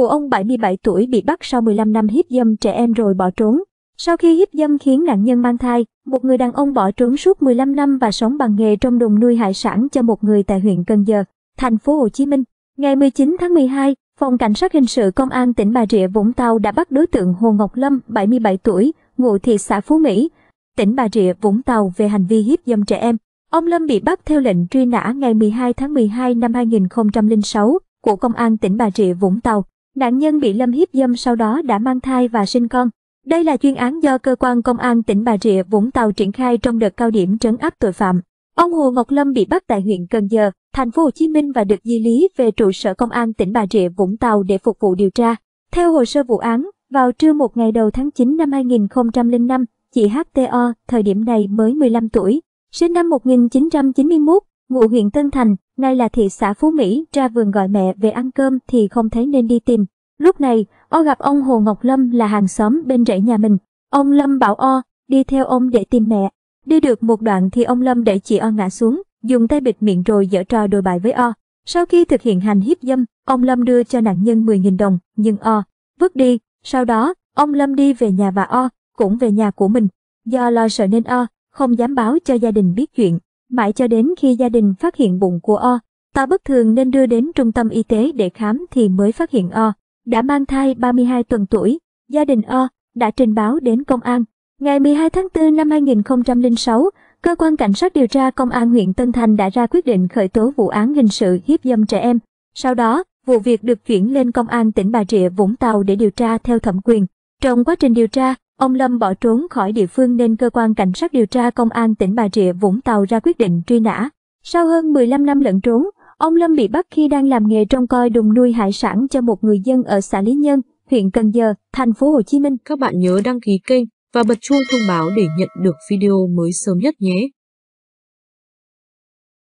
Cụ ông 77 tuổi bị bắt sau 15 năm hiếp dâm trẻ em rồi bỏ trốn. Sau khi hiếp dâm khiến nạn nhân mang thai, một người đàn ông bỏ trốn suốt 15 năm và sống bằng nghề trong đồng nuôi hải sản cho một người tại huyện Cần Giờ, thành phố Hồ Chí Minh. Ngày 19 tháng 12, Phòng Cảnh sát Hình sự Công an tỉnh Bà Rịa Vũng Tàu đã bắt đối tượng Hồ Ngọc Lâm, 77 tuổi, ngụ thị xã Phú Mỹ, tỉnh Bà Rịa Vũng Tàu về hành vi hiếp dâm trẻ em. Ông Lâm bị bắt theo lệnh truy nã ngày 12 tháng 12 năm 2006 của Công an tỉnh Bà Rịa Vũng Tàu. Nạn nhân bị Lâm hiếp dâm sau đó đã mang thai và sinh con. Đây là chuyên án do cơ quan công an tỉnh Bà Rịa Vũng Tàu triển khai trong đợt cao điểm trấn áp tội phạm. Ông Hồ Ngọc Lâm bị bắt tại huyện Cần Giờ, thành phố Hồ Chí Minh và được di lý về trụ sở công an tỉnh Bà Rịa Vũng Tàu để phục vụ điều tra. Theo hồ sơ vụ án, vào trưa một ngày đầu tháng 9 năm 2005, chị HTO, thời điểm này mới 15 tuổi, sinh năm 1991, ngụ huyện Tân Thành, nay là thị xã Phú Mỹ, ra vườn gọi mẹ về ăn cơm thì không thấy nên đi tìm. Lúc này, O gặp ông Hồ Ngọc Lâm là hàng xóm bên rẫy nhà mình. Ông Lâm bảo O, đi theo ông để tìm mẹ. Đi được một đoạn thì ông Lâm đẩy chị O ngã xuống, dùng tay bịt miệng rồi dở trò đồi bại với O. Sau khi thực hiện hành hiếp dâm, ông Lâm đưa cho nạn nhân 10.000 đồng, nhưng O vứt đi. Sau đó, ông Lâm đi về nhà và O cũng về nhà của mình. Do lo sợ nên O không dám báo cho gia đình biết chuyện. Mãi cho đến khi gia đình phát hiện bụng của O, ta bất thường nên đưa đến trung tâm y tế để khám thì mới phát hiện O đã mang thai 32 tuần tuổi, gia đình O đã trình báo đến công an. Ngày 12 tháng 4 năm 2006, cơ quan cảnh sát điều tra công an huyện Tân Thành đã ra quyết định khởi tố vụ án hình sự hiếp dâm trẻ em. Sau đó, vụ việc được chuyển lên công an tỉnh Bà Rịa Vũng Tàu để điều tra theo thẩm quyền. Trong quá trình điều tra, ông Lâm bỏ trốn khỏi địa phương nên cơ quan cảnh sát điều tra công an tỉnh Bà Rịa Vũng Tàu ra quyết định truy nã. Sau hơn 15 năm lẫn trốn, Ông Lâm bị bắt khi đang làm nghề trông coi đùng nuôi hải sản cho một người dân ở xã Lý Nhân, huyện Cần Giờ, thành phố Hồ Chí Minh. Các bạn nhớ đăng ký kênh và bật chuông thông báo để nhận được video mới sớm nhất nhé.